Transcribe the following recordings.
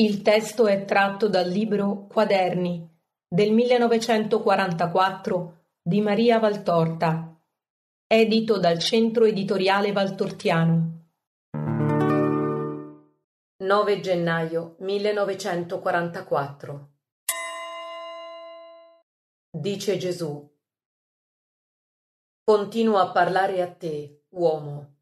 Il testo è tratto dal libro Quaderni del 1944 di Maria Valtorta, edito dal Centro Editoriale Valtortiano. 9 gennaio 1944 Dice Gesù Continuo a parlare a te, uomo,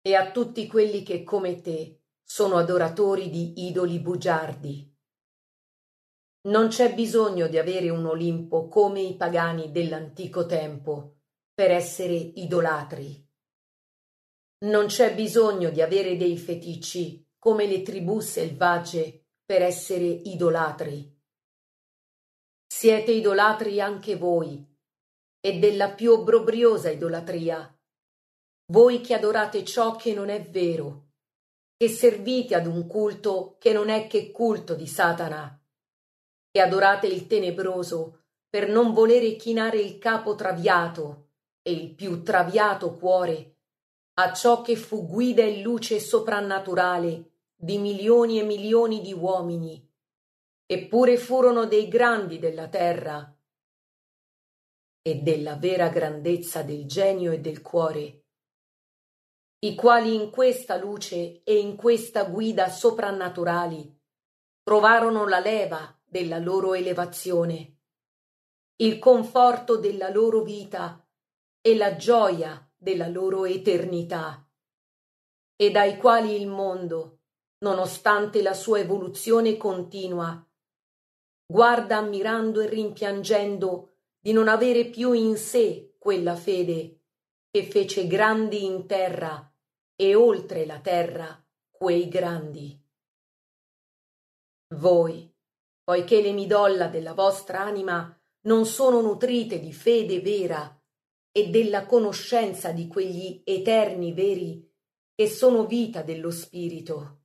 e a tutti quelli che come te sono adoratori di idoli bugiardi. Non c'è bisogno di avere un Olimpo come i pagani dell'antico tempo per essere idolatri. Non c'è bisogno di avere dei feticci come le tribù selvagge per essere idolatri. Siete idolatri anche voi, e della più obbrobriosa idolatria, voi che adorate ciò che non è vero che servite ad un culto che non è che culto di Satana, che adorate il tenebroso per non volere chinare il capo traviato e il più traviato cuore a ciò che fu guida e luce soprannaturale di milioni e milioni di uomini, eppure furono dei grandi della terra e della vera grandezza del genio e del cuore i quali in questa luce e in questa guida soprannaturali trovarono la leva della loro elevazione, il conforto della loro vita e la gioia della loro eternità, e dai quali il mondo, nonostante la sua evoluzione continua, guarda ammirando e rimpiangendo di non avere più in sé quella fede che fece grandi in terra e oltre la terra quei grandi. Voi, poiché le midolla della vostra anima non sono nutrite di fede vera e della conoscenza di quegli eterni veri che sono vita dello Spirito.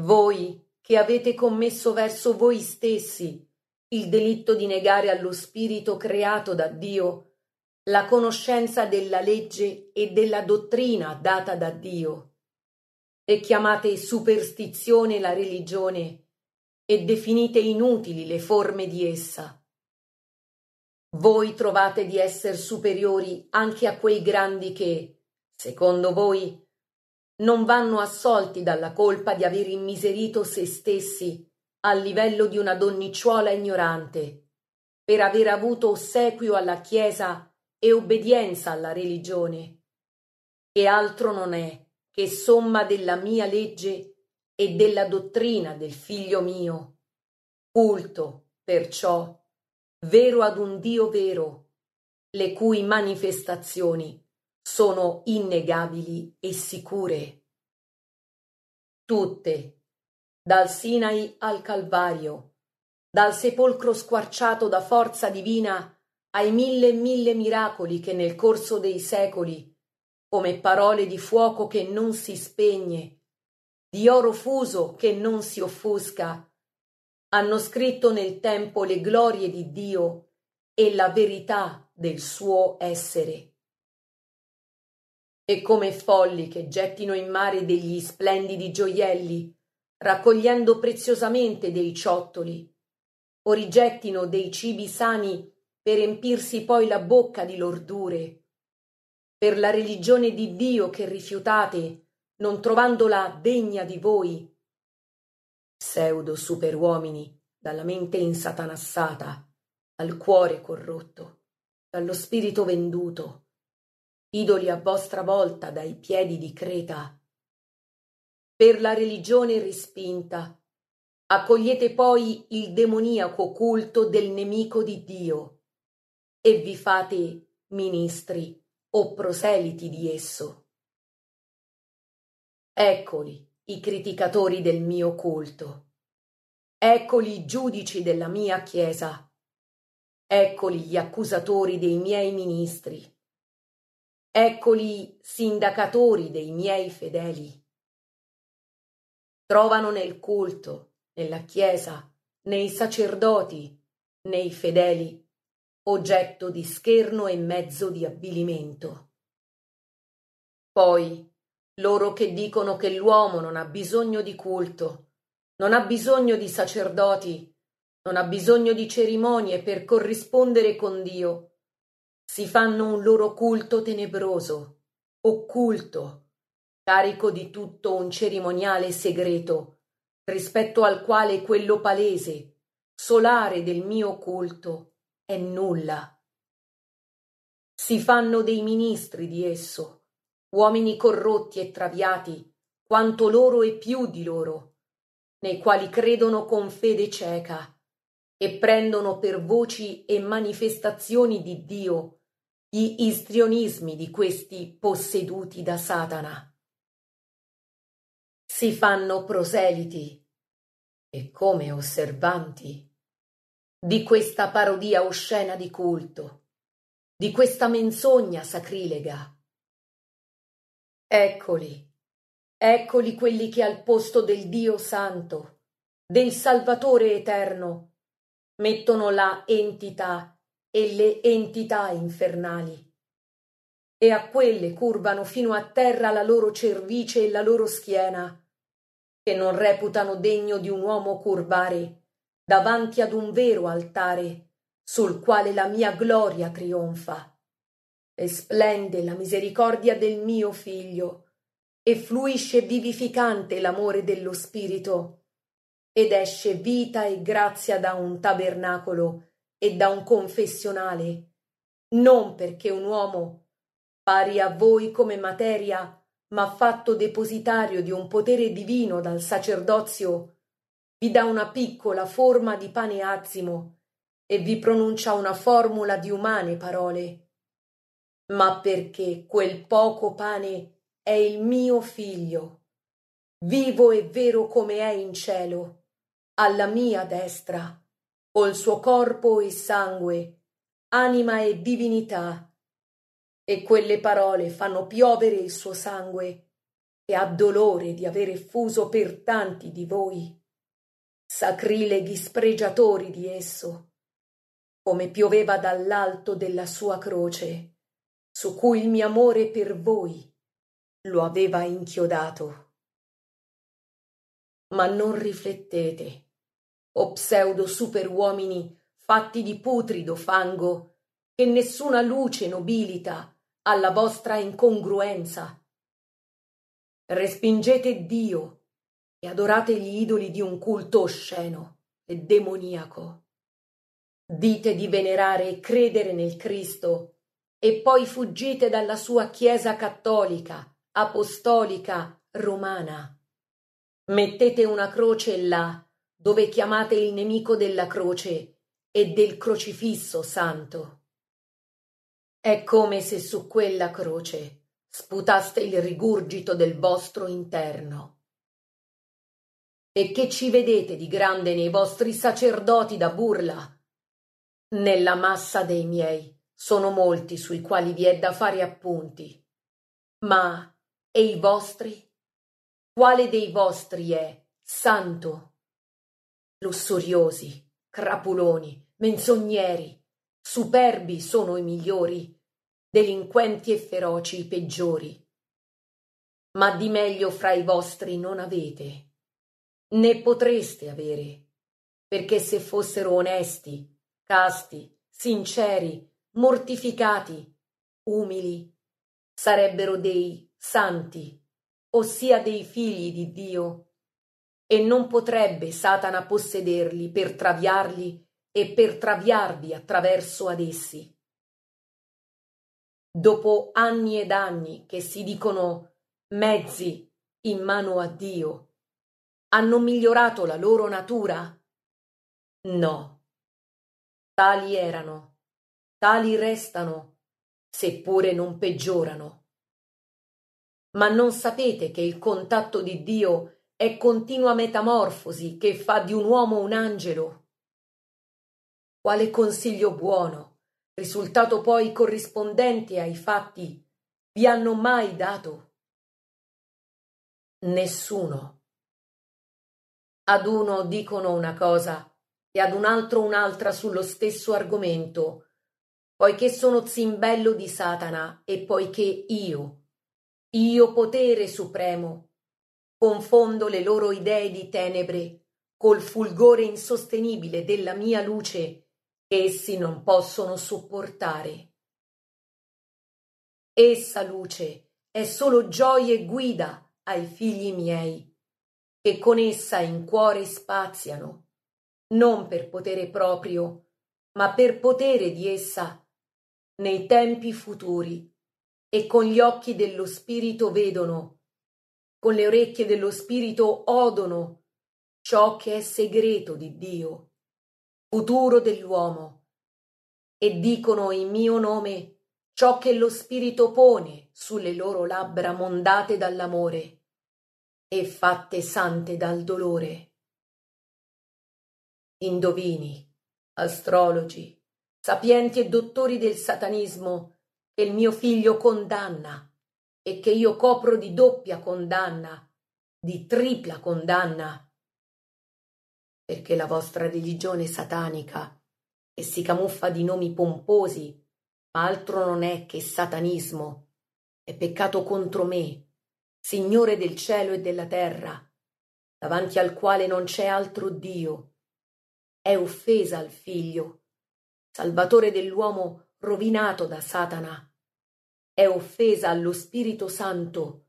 Voi che avete commesso verso voi stessi il delitto di negare allo Spirito creato da Dio la conoscenza della legge e della dottrina data da Dio, e chiamate superstizione la religione e definite inutili le forme di essa. Voi trovate di essere superiori anche a quei grandi che, secondo voi, non vanno assolti dalla colpa di aver immiserito se stessi al livello di una donnicciuola ignorante, per aver avuto ossequio alla Chiesa e obbedienza alla religione, che altro non è che somma della mia legge e della dottrina del figlio mio, culto, perciò, vero ad un Dio vero, le cui manifestazioni sono innegabili e sicure. Tutte, dal Sinai al Calvario, dal sepolcro squarciato da forza divina ai mille e mille miracoli che nel corso dei secoli, come parole di fuoco che non si spegne, di oro fuso che non si offusca, hanno scritto nel tempo le glorie di Dio e la verità del suo essere. E come folli che gettino in mare degli splendidi gioielli, raccogliendo preziosamente dei ciottoli, o rigettino dei cibi sani per empirsi poi la bocca di lordure. Per la religione di Dio che rifiutate, non trovandola degna di voi. Pseudo superuomini, dalla mente insatanassata, al cuore corrotto, dallo spirito venduto, idoli a vostra volta dai piedi di Creta. Per la religione respinta, accogliete poi il demoniaco culto del nemico di Dio e vi fate ministri o proseliti di esso. Eccoli i criticatori del mio culto. Eccoli i giudici della mia Chiesa. Eccoli gli accusatori dei miei ministri. Eccoli i sindacatori dei miei fedeli. Trovano nel culto, nella Chiesa, nei sacerdoti, nei fedeli oggetto di scherno e mezzo di avvilimento. Poi, loro che dicono che l'uomo non ha bisogno di culto, non ha bisogno di sacerdoti, non ha bisogno di cerimonie per corrispondere con Dio, si fanno un loro culto tenebroso, occulto, carico di tutto un cerimoniale segreto, rispetto al quale quello palese, solare del mio culto, è nulla. Si fanno dei ministri di esso, uomini corrotti e traviati, quanto loro e più di loro, nei quali credono con fede cieca e prendono per voci e manifestazioni di Dio gli istrionismi di questi posseduti da Satana. Si fanno proseliti e come osservanti di questa parodia oscena di culto, di questa menzogna sacrilega. Eccoli, eccoli quelli che al posto del Dio Santo, del Salvatore Eterno, mettono la entità e le entità infernali. E a quelle curvano fino a terra la loro cervice e la loro schiena, che non reputano degno di un uomo curvare davanti ad un vero altare sul quale la mia gloria trionfa. E splende la misericordia del mio figlio, e fluisce vivificante l'amore dello spirito, ed esce vita e grazia da un tabernacolo e da un confessionale, non perché un uomo, pari a voi come materia, ma fatto depositario di un potere divino dal sacerdozio, vi dà una piccola forma di pane azimo e vi pronuncia una formula di umane parole. Ma perché quel poco pane è il mio figlio, vivo e vero come è in cielo, alla mia destra, col suo corpo e sangue, anima e divinità. E quelle parole fanno piovere il suo sangue, che ha dolore di aver effuso per tanti di voi sacrileghi spregiatori di esso, come pioveva dall'alto della sua croce, su cui il mio amore per voi lo aveva inchiodato. Ma non riflettete, o pseudo superuomini fatti di putrido fango, che nessuna luce nobilita alla vostra incongruenza. Respingete Dio e adorate gli idoli di un culto osceno e demoniaco. Dite di venerare e credere nel Cristo e poi fuggite dalla sua Chiesa cattolica, apostolica, romana. Mettete una croce là, dove chiamate il nemico della croce e del crocifisso santo. È come se su quella croce sputaste il rigurgito del vostro interno. E che ci vedete di grande nei vostri sacerdoti da burla? Nella massa dei miei sono molti sui quali vi è da fare appunti. Ma e i vostri? Quale dei vostri è santo? Lussuriosi, crapuloni, menzogneri, superbi sono i migliori, delinquenti e feroci i peggiori. Ma di meglio fra i vostri non avete ne potreste avere, perché se fossero onesti, casti, sinceri, mortificati, umili, sarebbero dei santi, ossia dei figli di Dio, e non potrebbe Satana possederli per traviarli e per traviarvi attraverso ad essi. Dopo anni ed anni che si dicono mezzi in mano a Dio, hanno migliorato la loro natura? No. Tali erano, tali restano, seppure non peggiorano. Ma non sapete che il contatto di Dio è continua metamorfosi che fa di un uomo un angelo? Quale consiglio buono, risultato poi corrispondente ai fatti, vi hanno mai dato? Nessuno. Ad uno dicono una cosa e ad un altro un'altra sullo stesso argomento, poiché sono zimbello di Satana e poiché io, io potere supremo, confondo le loro idee di tenebre col fulgore insostenibile della mia luce che essi non possono sopportare. Essa luce è solo gioia e guida ai figli miei che con essa in cuore spaziano, non per potere proprio, ma per potere di essa, nei tempi futuri, e con gli occhi dello spirito vedono, con le orecchie dello spirito odono ciò che è segreto di Dio, futuro dell'uomo, e dicono in mio nome ciò che lo spirito pone sulle loro labbra mondate dall'amore e fatte sante dal dolore. Indovini, astrologi, sapienti e dottori del satanismo, che il mio figlio condanna e che io copro di doppia condanna, di tripla condanna, perché la vostra religione satanica, che si camuffa di nomi pomposi, ma altro non è che satanismo, è peccato contro me Signore del cielo e della terra, davanti al quale non c'è altro Dio. È offesa al Figlio, Salvatore dell'uomo rovinato da Satana. È offesa allo Spirito Santo,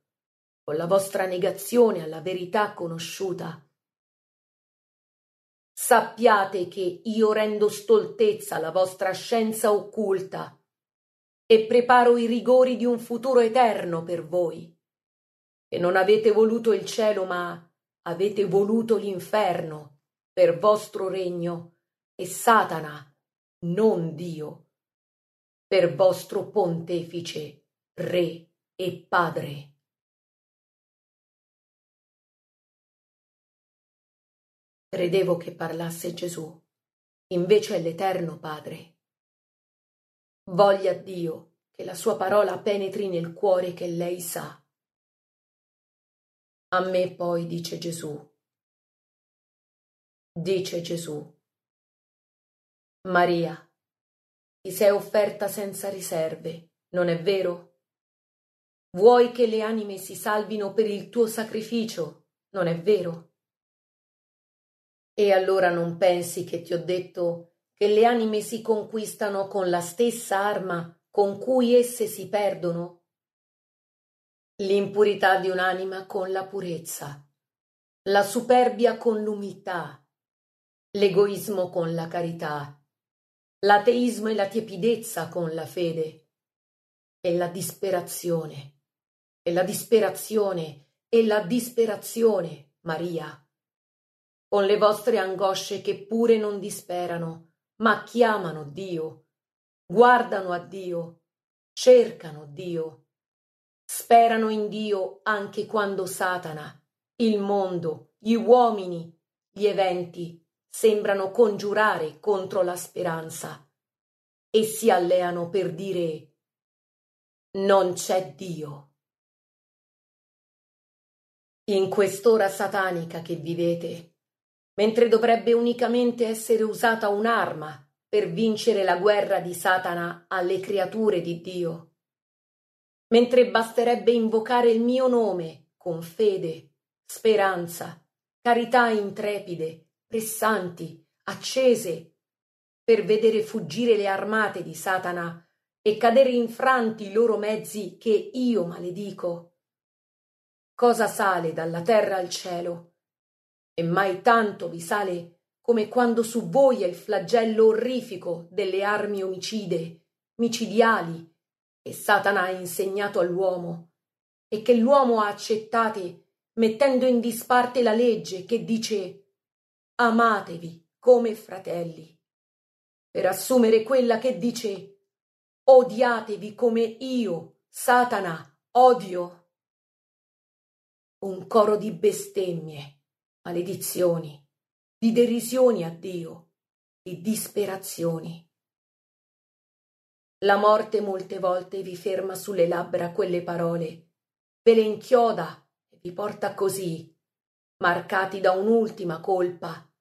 con la vostra negazione alla verità conosciuta. Sappiate che io rendo stoltezza alla vostra scienza occulta e preparo i rigori di un futuro eterno per voi che non avete voluto il cielo, ma avete voluto l'inferno per vostro regno e Satana, non Dio, per vostro pontefice, re e padre. Credevo che parlasse Gesù, invece è l'Eterno Padre. Voglia Dio che la sua parola penetri nel cuore che lei sa a me poi dice Gesù. Dice Gesù. Maria, ti sei offerta senza riserve, non è vero? Vuoi che le anime si salvino per il tuo sacrificio, non è vero? E allora non pensi che ti ho detto che le anime si conquistano con la stessa arma con cui esse si perdono? l'impurità di un'anima con la purezza, la superbia con l'umiltà, l'egoismo con la carità, l'ateismo e la tiepidezza con la fede, e la disperazione, e la disperazione, e la disperazione, Maria, con le vostre angosce che pure non disperano, ma chiamano Dio, guardano a Dio, cercano Dio Sperano in Dio anche quando Satana, il mondo, gli uomini, gli eventi sembrano congiurare contro la speranza e si alleano per dire non c'è Dio. In quest'ora satanica che vivete, mentre dovrebbe unicamente essere usata un'arma per vincere la guerra di Satana alle creature di Dio, mentre basterebbe invocare il mio nome con fede, speranza, carità intrepide, pressanti, accese, per vedere fuggire le armate di Satana e cadere infranti i loro mezzi che io maledico. Cosa sale dalla terra al cielo? E mai tanto vi sale come quando su voi è il flagello orrifico delle armi omicide, micidiali, che Satana ha insegnato all'uomo e che l'uomo ha accettati mettendo in disparte la legge che dice amatevi come fratelli, per assumere quella che dice odiatevi come io, Satana, odio. Un coro di bestemmie, maledizioni, di derisioni a Dio, di disperazioni. La morte molte volte vi ferma sulle labbra quelle parole, ve le inchioda e vi porta così, marcati da un'ultima colpa,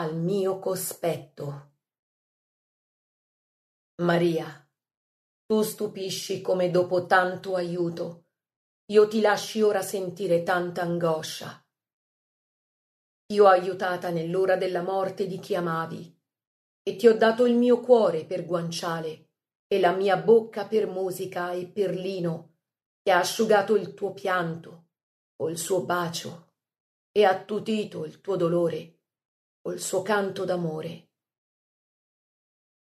al mio cospetto. Maria, tu stupisci come dopo tanto aiuto, io ti lasci ora sentire tanta angoscia. Ti ho aiutata nell'ora della morte di chi amavi e ti ho dato il mio cuore per guanciale e la mia bocca per musica e per lino, che ha asciugato il tuo pianto, col suo bacio, e attutito il tuo dolore, col suo canto d'amore.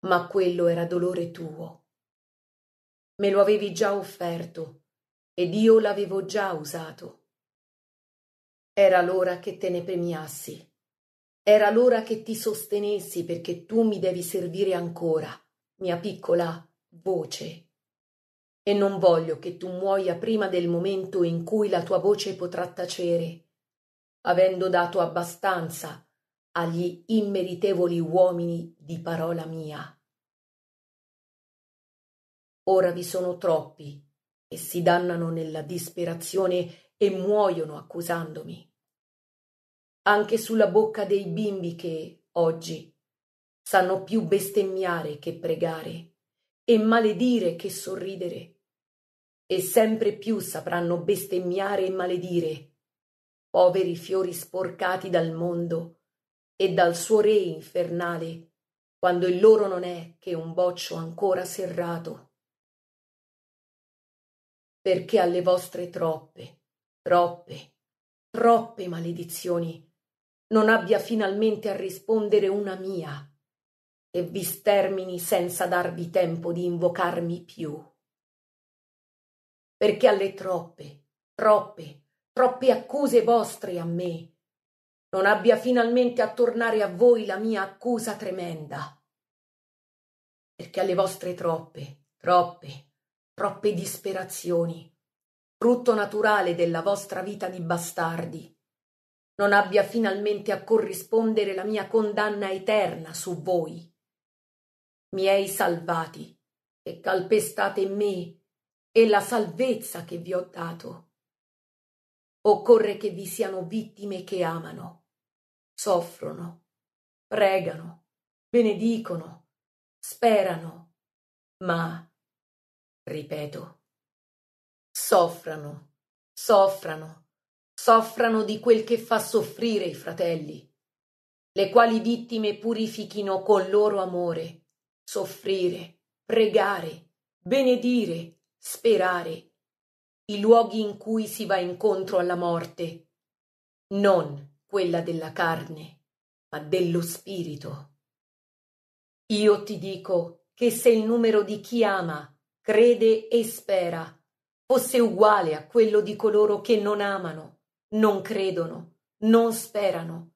Ma quello era dolore tuo. Me lo avevi già offerto, ed io l'avevo già usato. Era l'ora che te ne premiassi. Era l'ora che ti sostenessi perché tu mi devi servire ancora mia piccola voce. E non voglio che tu muoia prima del momento in cui la tua voce potrà tacere, avendo dato abbastanza agli immeritevoli uomini di parola mia. Ora vi sono troppi che si dannano nella disperazione e muoiono accusandomi. Anche sulla bocca dei bimbi che, oggi, sanno più bestemmiare che pregare e maledire che sorridere e sempre più sapranno bestemmiare e maledire poveri fiori sporcati dal mondo e dal suo re infernale quando il loro non è che un boccio ancora serrato perché alle vostre troppe troppe troppe maledizioni non abbia finalmente a rispondere una mia e vi stermini senza darvi tempo di invocarmi più. Perché alle troppe, troppe, troppe accuse vostre a me, non abbia finalmente a tornare a voi la mia accusa tremenda. Perché alle vostre troppe, troppe, troppe disperazioni, frutto naturale della vostra vita di bastardi, non abbia finalmente a corrispondere la mia condanna eterna su voi miei salvati, e calpestate me e la salvezza che vi ho dato. Occorre che vi siano vittime che amano, soffrono, pregano, benedicono, sperano, ma, ripeto, soffrano, soffrano, soffrano di quel che fa soffrire i fratelli, le quali vittime purifichino col loro amore soffrire, pregare, benedire, sperare, i luoghi in cui si va incontro alla morte, non quella della carne, ma dello spirito. Io ti dico che se il numero di chi ama, crede e spera fosse uguale a quello di coloro che non amano, non credono, non sperano,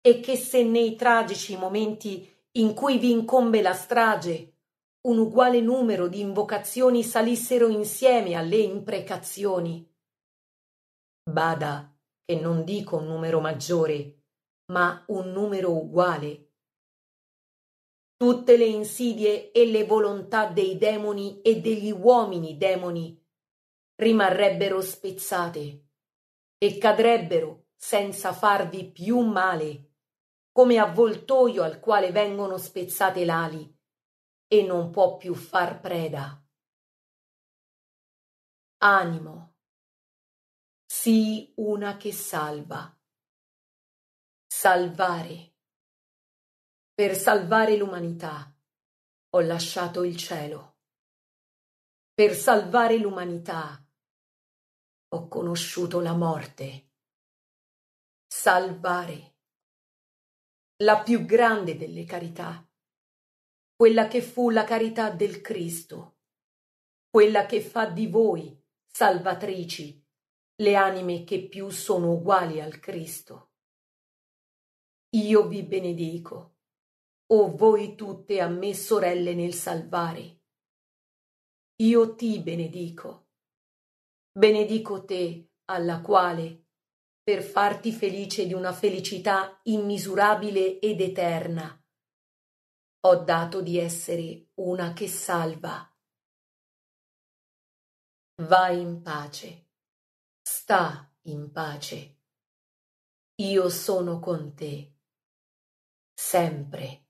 e che se nei tragici momenti in cui vi incombe la strage, un uguale numero di invocazioni salissero insieme alle imprecazioni. Bada che non dico un numero maggiore, ma un numero uguale. Tutte le insidie e le volontà dei demoni e degli uomini demoni rimarrebbero spezzate e cadrebbero senza farvi più male come avvoltoio al quale vengono spezzate l'ali e non può più far preda. Animo. Sii una che salva. Salvare. Per salvare l'umanità ho lasciato il cielo. Per salvare l'umanità ho conosciuto la morte. Salvare la più grande delle carità, quella che fu la carità del Cristo, quella che fa di voi, salvatrici, le anime che più sono uguali al Cristo. Io vi benedico, o voi tutte a me sorelle nel salvare. Io ti benedico. Benedico te, alla quale per farti felice di una felicità immisurabile ed eterna. Ho dato di essere una che salva. Vai in pace. Sta in pace. Io sono con te. Sempre.